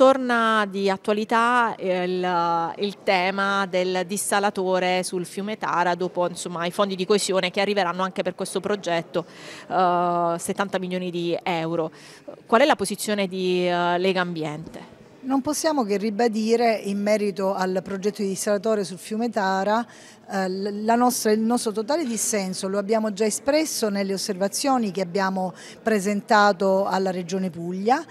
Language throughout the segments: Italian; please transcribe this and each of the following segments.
Torna di attualità eh, il, il, tema del dissalatore sul fiume Tara dopo insomma, i fondi di coesione che arriveranno anche per questo progetto, eh, 70 milioni di euro. Qual è la posizione di eh, Lega Ambiente? Non possiamo che ribadire in merito al progetto di dissalatore sul fiume Tara eh, nostra, il nostro totale dissenso, lo abbiamo già espresso nelle osservazioni che abbiamo presentato alla Regione Puglia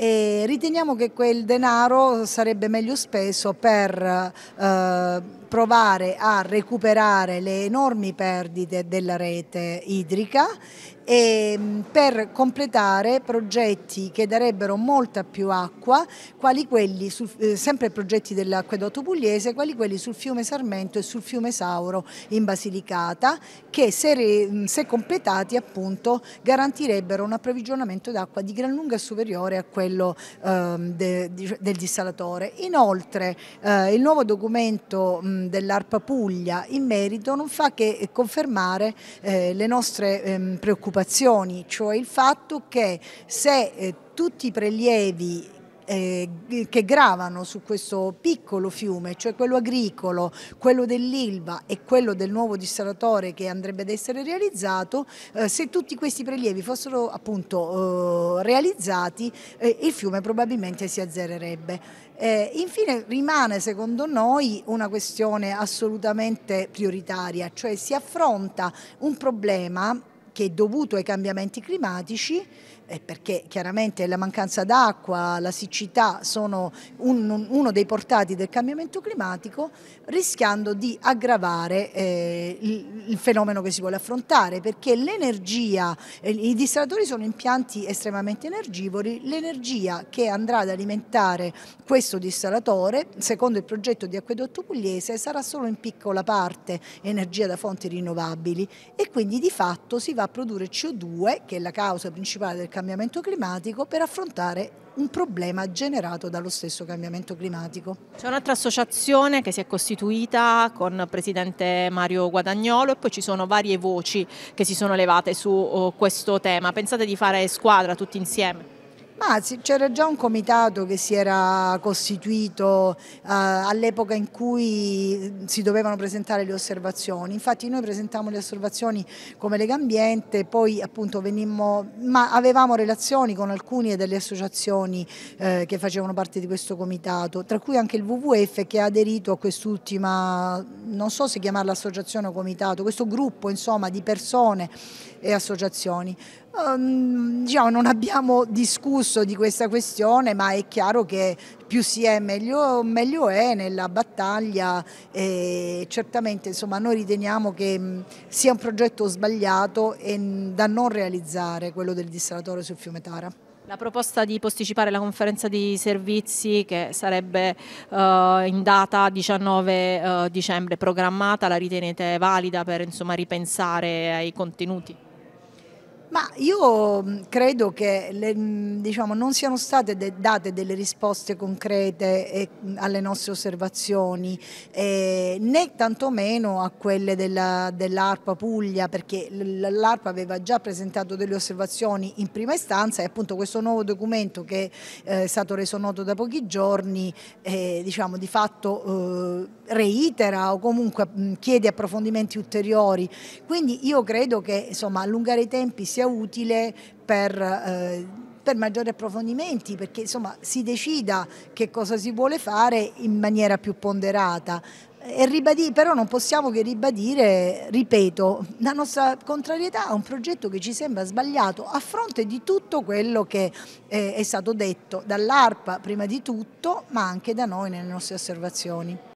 e riteniamo che quel denaro sarebbe meglio speso per eh, provare a recuperare le enormi perdite della rete idrica e ehm, per completare progetti che darebbero molta più acqua, quali quelli sul, eh, sempre progetti dell'acquedotto pugliese, quali quelli sul fiume Sarmento e sul fiume Sauro in Basilicata, che se, se completati appunto garantirebbero un approvvigionamento d'acqua di gran lunga superiore a quello eh, de, de, del dissalatore. Inoltre eh, il nuovo documento dell'ARPA Puglia in merito non fa che confermare eh, le nostre ehm, preoccupazioni preoccupazioni, cioè il fatto che se eh, tutti i prelievi eh, che gravano su questo piccolo fiume, cioè quello agricolo, quello dell'Ilva e quello del nuovo distrattore che andrebbe ad essere realizzato, eh, se tutti questi prelievi fossero appunto eh, realizzati il fiume probabilmente si azzererebbe. infine rimane secondo noi una questione assolutamente prioritaria, cioè si affronta un problema che è dovuto ai cambiamenti climatici eh, perché chiaramente la mancanza d'acqua, la siccità sono un, uno dei portati del cambiamento climatico, rischiando di aggravare eh, il, il, fenomeno che si vuole affrontare, perché l'energia, eh, i distratori sono impianti estremamente energivori, l'energia che andrà ad alimentare questo distratore, secondo il progetto di acquedotto pugliese, sarà solo in piccola parte energia da fonti rinnovabili e quindi di fatto si va a produrre CO2, che è la causa principale del cambiamento cambiamento climatico per affrontare un problema generato dallo stesso cambiamento climatico. C'è un'altra associazione che si è costituita con il presidente Mario Guadagnolo e poi ci sono varie voci che si sono levate su oh, questo tema. Pensate di fare squadra tutti insieme? Ma c'era già un comitato che si era costituito eh, all'epoca in cui mm, si dovevano presentare le osservazioni, infatti noi presentavamo le osservazioni come Lega Ambiente, poi appunto venimmo, ma avevamo relazioni con alcune delle associazioni eh, che facevano parte di questo comitato, tra cui anche il WWF che ha aderito a quest'ultima, non so se chiamarla associazione o comitato, questo gruppo insomma di persone e associazioni. Ehm, diciamo, non abbiamo discusso di questa questione, ma è chiaro che più si è meglio, meglio è nella battaglia e certamente insomma, noi riteniamo che sia un progetto sbagliato e da non realizzare quello del distratore sul fiume Tara. La proposta di posticipare la conferenza di servizi che sarebbe uh, in data 19 uh, eh, dicembre programmata la ritenete valida per insomma, ripensare ai contenuti? Ma io mm, credo che le, mm, diciamo, non siano state date delle risposte concrete eh, mm, alle nostre osservazioni, eh, né tantomeno a quelle dell'ARPA Puglia, perché l'ARPA aveva già presentato delle osservazioni in prima istanza e appunto questo nuovo documento che eh, è stato reso noto da pochi giorni, eh, diciamo, di fatto eh, reitera o comunque mh, chiede approfondimenti ulteriori. Quindi io credo che insomma, allungare i tempi sia sia utile per... Eh, per maggiori approfondimenti perché insomma si decida che cosa si vuole fare in maniera più ponderata. E Ribadì, però non possiamo che ribadire, ripeto, la nostra contrarietà a un progetto che ci sembra sbagliato a fronte di tutto quello che eh, è stato detto dall'ARPA prima di tutto, ma anche da noi nelle nostre osservazioni.